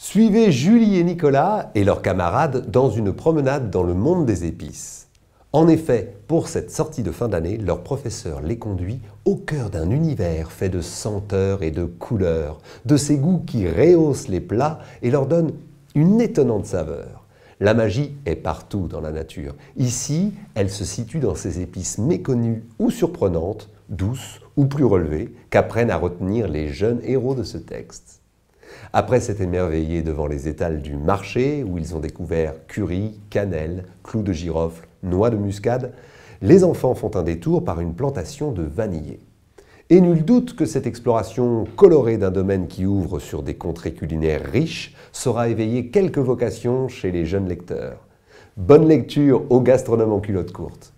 Suivez Julie et Nicolas et leurs camarades dans une promenade dans le monde des épices. En effet, pour cette sortie de fin d'année, leur professeur les conduit au cœur d'un univers fait de senteurs et de couleurs, de ces goûts qui rehaussent les plats et leur donnent une étonnante saveur. La magie est partout dans la nature. Ici, elle se situe dans ces épices méconnues ou surprenantes, douces ou plus relevées, qu'apprennent à retenir les jeunes héros de ce texte. Après s'être émerveillés devant les étals du marché, où ils ont découvert curry, cannelle, clous de girofle, noix de muscade, les enfants font un détour par une plantation de vanillés. Et nul doute que cette exploration colorée d'un domaine qui ouvre sur des contrées culinaires riches saura éveiller quelques vocations chez les jeunes lecteurs. Bonne lecture aux gastronomes en culotte courte.